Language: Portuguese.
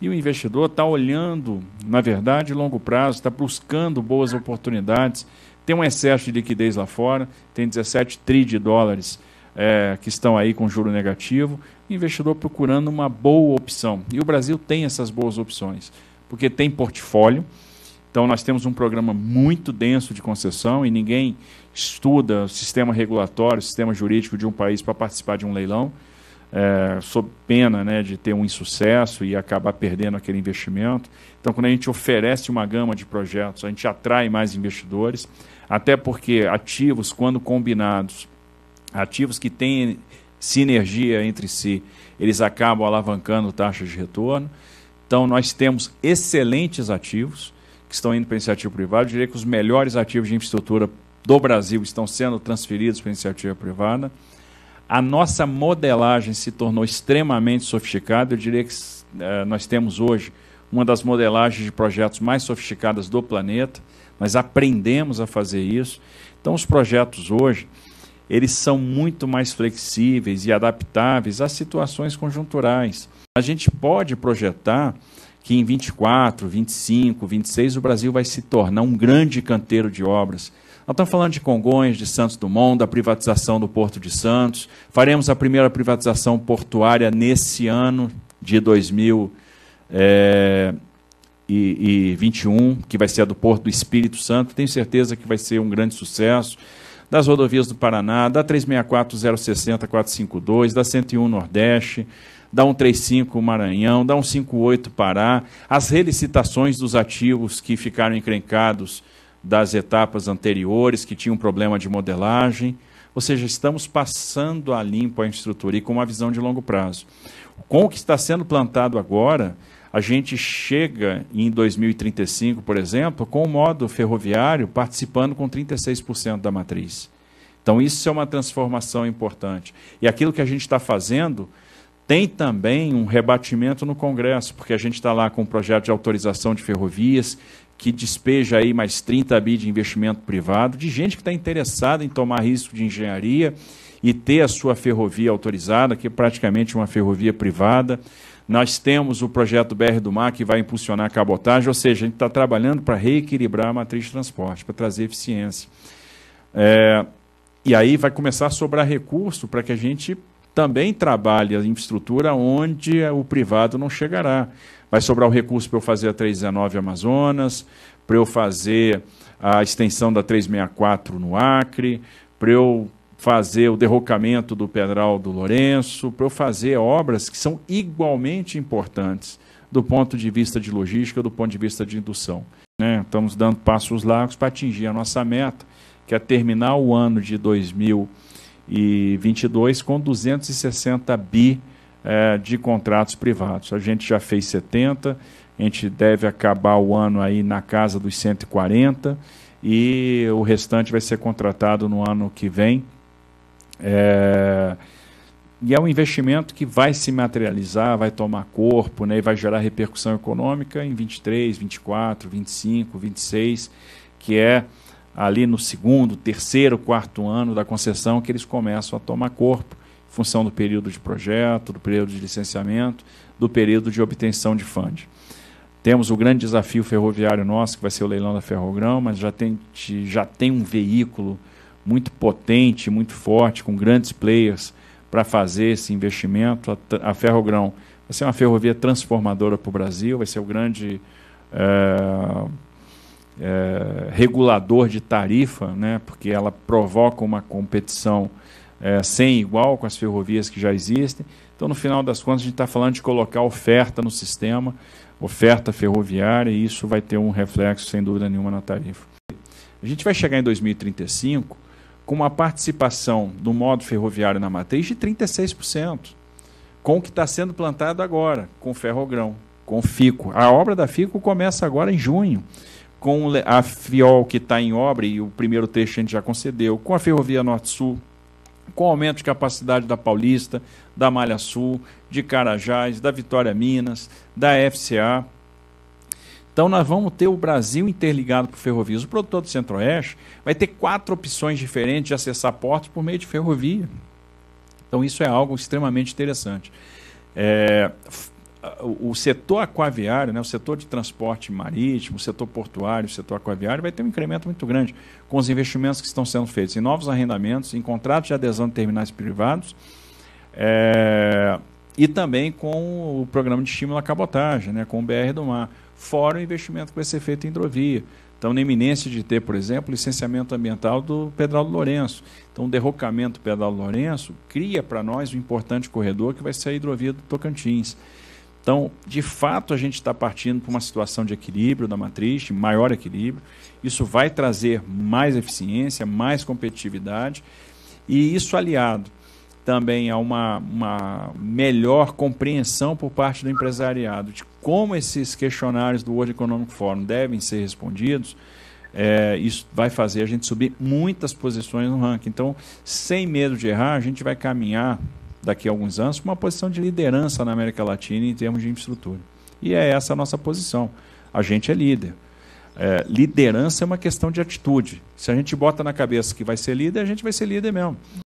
E o investidor está olhando, na verdade, longo prazo, está buscando boas oportunidades. Tem um excesso de liquidez lá fora, tem 17 tri de dólares é, que estão aí com juro negativo. O investidor procurando uma boa opção. E o Brasil tem essas boas opções, porque tem portfólio. Então, nós temos um programa muito denso de concessão e ninguém estuda o sistema regulatório, o sistema jurídico de um país para participar de um leilão é, sob pena né, de ter um insucesso e acabar perdendo aquele investimento. Então, quando a gente oferece uma gama de projetos, a gente atrai mais investidores, até porque ativos, quando combinados, ativos que têm sinergia entre si, eles acabam alavancando taxas de retorno. Então, nós temos excelentes ativos que estão indo para a iniciativa privada. Eu diria que os melhores ativos de infraestrutura do Brasil estão sendo transferidos para a iniciativa privada. A nossa modelagem se tornou extremamente sofisticada. Eu diria que uh, nós temos hoje uma das modelagens de projetos mais sofisticadas do planeta. Nós aprendemos a fazer isso. Então, os projetos hoje eles são muito mais flexíveis e adaptáveis às situações conjunturais. A gente pode projetar que em 24, 25, 26 o Brasil vai se tornar um grande canteiro de obras nós estamos falando de Congonhas, de Santos Dumont, da privatização do Porto de Santos. Faremos a primeira privatização portuária nesse ano de 2021, eh, que vai ser a do Porto do Espírito Santo. Tenho certeza que vai ser um grande sucesso. Das rodovias do Paraná, da 364-060-452, da 101 Nordeste, da 135 Maranhão, da 158 Pará, as relicitações dos ativos que ficaram encrencados das etapas anteriores que tinham problema de modelagem. Ou seja, estamos passando a limpo a estrutura e com uma visão de longo prazo. Com o que está sendo plantado agora, a gente chega em 2035, por exemplo, com o modo ferroviário participando com 36% da matriz. Então, isso é uma transformação importante. E aquilo que a gente está fazendo tem também um rebatimento no Congresso, porque a gente está lá com um projeto de autorização de ferrovias, que despeja aí mais 30 bi de investimento privado, de gente que está interessada em tomar risco de engenharia e ter a sua ferrovia autorizada, que é praticamente uma ferrovia privada. Nós temos o projeto BR do Mar, que vai impulsionar a cabotagem, ou seja, a gente está trabalhando para reequilibrar a matriz de transporte, para trazer eficiência. É, e aí vai começar a sobrar recurso para que a gente também trabalhe a infraestrutura onde o privado não chegará. Vai sobrar o recurso para eu fazer a 319 Amazonas, para eu fazer a extensão da 364 no Acre, para eu fazer o derrocamento do Pedral do Lourenço, para eu fazer obras que são igualmente importantes do ponto de vista de logística, do ponto de vista de indução. Né? Estamos dando passos largos para atingir a nossa meta, que é terminar o ano de 2022 com 260 bi é, de contratos privados. A gente já fez 70, a gente deve acabar o ano aí na casa dos 140 e o restante vai ser contratado no ano que vem. É, e é um investimento que vai se materializar, vai tomar corpo, né, e vai gerar repercussão econômica em 23, 24, 25, 26, que é ali no segundo, terceiro, quarto ano da concessão que eles começam a tomar corpo função do período de projeto, do período de licenciamento, do período de obtenção de fundo. Temos o grande desafio ferroviário nosso, que vai ser o leilão da Ferrogrão, mas já tem, já tem um veículo muito potente, muito forte, com grandes players para fazer esse investimento. A, a Ferrogrão vai ser uma ferrovia transformadora para o Brasil, vai ser o grande é, é, regulador de tarifa, né, porque ela provoca uma competição é, sem igual com as ferrovias que já existem. Então, no final das contas, a gente está falando de colocar oferta no sistema, oferta ferroviária, e isso vai ter um reflexo, sem dúvida nenhuma, na tarifa. A gente vai chegar em 2035 com uma participação do modo ferroviário na matriz de 36%, com o que está sendo plantado agora, com ferrogrão, com FICO. A obra da FICO começa agora em junho, com a FIOL que está em obra e o primeiro trecho a gente já concedeu, com a Ferrovia Norte-Sul, com aumento de capacidade da Paulista, da Malha Sul, de Carajás, da Vitória Minas, da FCA. Então nós vamos ter o Brasil interligado por ferrovias. O produtor do Centro-Oeste vai ter quatro opções diferentes de acessar portos por meio de ferrovia. Então isso é algo extremamente interessante. É, o setor aquaviário, né, o setor de transporte marítimo, o setor portuário, o setor aquaviário, vai ter um incremento muito grande com os investimentos que estão sendo feitos em novos arrendamentos, em contratos de adesão de terminais privados é, e também com o programa de estímulo à cabotagem, né, com o BR do Mar, fora o investimento que vai ser feito em hidrovia. Então, na iminência de ter, por exemplo, licenciamento ambiental do Pedral do Lourenço. Então, o derrocamento do Pedral do Lourenço cria para nós um importante corredor que vai ser a hidrovia do Tocantins. Então, de fato, a gente está partindo para uma situação de equilíbrio da matriz, de maior equilíbrio. Isso vai trazer mais eficiência, mais competitividade. E isso aliado também a uma, uma melhor compreensão por parte do empresariado de como esses questionários do World Economic Forum devem ser respondidos, é, isso vai fazer a gente subir muitas posições no ranking. Então, sem medo de errar, a gente vai caminhar daqui a alguns anos, uma posição de liderança na América Latina em termos de infraestrutura. E é essa a nossa posição. A gente é líder. É, liderança é uma questão de atitude. Se a gente bota na cabeça que vai ser líder, a gente vai ser líder mesmo.